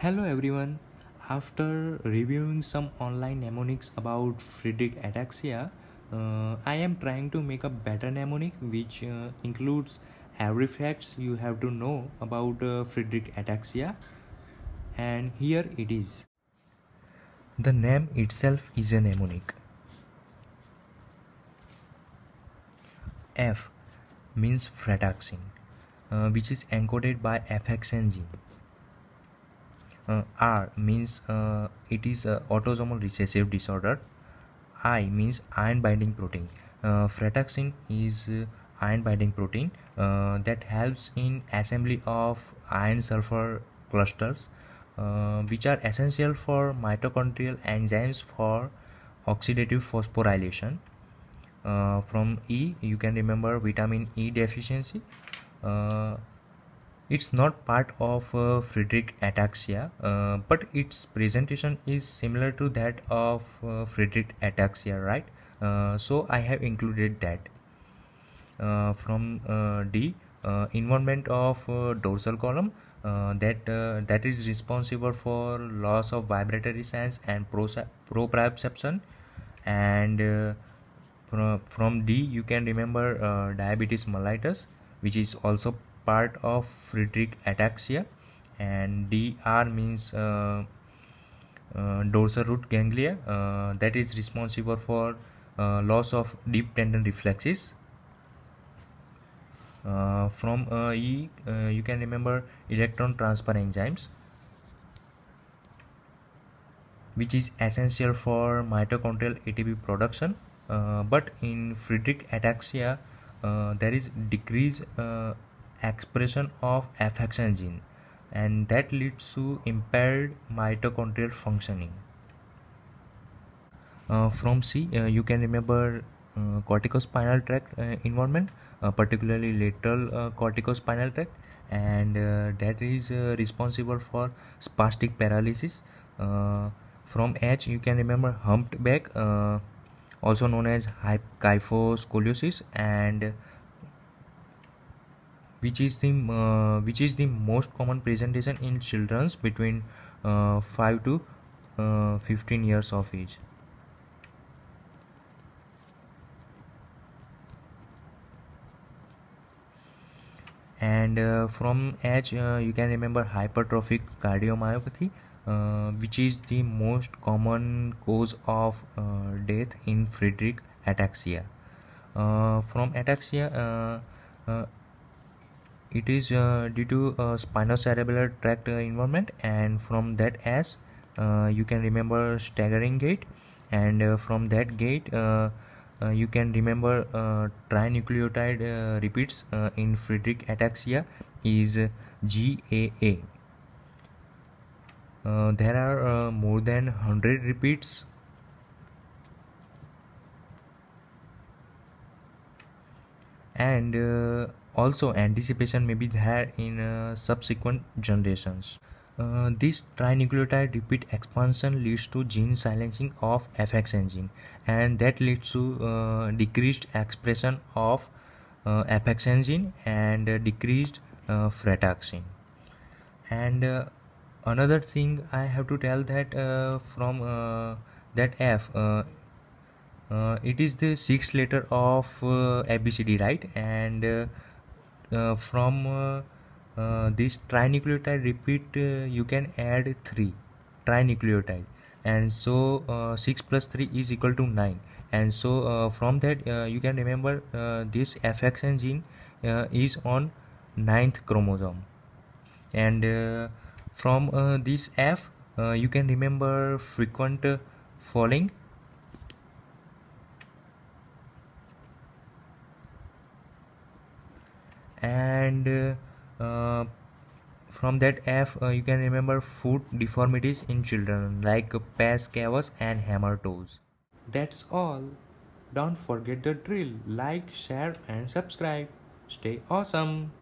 Hello everyone. After reviewing some online mnemonics about Friedrich ataxia, uh, I am trying to make a better mnemonic which uh, includes every facts you have to know about uh, Friedrich ataxia and here it is. The name itself is a mnemonic. F means frataxin, uh, which is encoded by FXN gene uh, R means uh, it is uh, autosomal recessive disorder I means iron binding protein uh, frataxin is uh, iron binding protein that helps in assembly of iron sulfur clusters which are essential for mitochondrial enzymes for oxidative phosphorylation uh, from E you can remember vitamin E deficiency uh, it's not part of uh, Friedrich ataxia, uh, but its presentation is similar to that of uh, Friedrich ataxia, right? Uh, so I have included that. Uh, from uh, D, involvement of dorsal column that that is responsible for loss of vibratory sense and proprioception, and from D you can remember diabetes mellitus, which is also part of Friedrich ataxia and DR means uh, uh, dorsal root ganglia uh, that is responsible for uh, loss of deep tendon reflexes uh, from uh, E you can remember electron transfer enzymes which is essential for mitochondrial ATP production but in Friedrich ataxia there is decrease expression of Fx gene and that leads to impaired mitochondrial functioning uh, from c uh, you can remember uh, corticospinal tract uh, involvement uh, particularly lateral uh, corticospinal tract and that is responsible for spastic paralysis from h you can remember humped back also known as hypkyphoscoliosis and which is the uh, which is the most common presentation in children between uh, 5 to uh, 15 years of age and uh, from age uh, you can remember hypertrophic cardiomyopathy uh, which is the most common cause of death in Friedrich ataxia from ataxia it is uh, due to spinal uh, spinocerebellar tract involvement uh, and from that as uh, you can remember staggering gait and uh, from that gait you can remember trinucleotide repeats in Friedrich ataxia is GAA. there are more than 100 repeats and also, anticipation may be had in uh, subsequent generations. Uh, this trinucleotide repeat expansion leads to gene silencing of FX engine, and that leads to uh, decreased expression of uh, FX engine and decreased uh, frataxin. And uh, another thing I have to tell that uh, from uh, that F, it is the sixth letter of ABCD, right? And uh, from uh, uh, this trinucleotide repeat you can add 3 trinucleotide and so uh, 6 plus 3 is equal to 9 and so uh, from that uh, you can remember this FXN gene is on 9th chromosome and from this f you can remember frequent falling and uh, from that f uh, you can remember foot deformities in children like pes cavus and hammer toes that's all don't forget the drill like share and subscribe stay awesome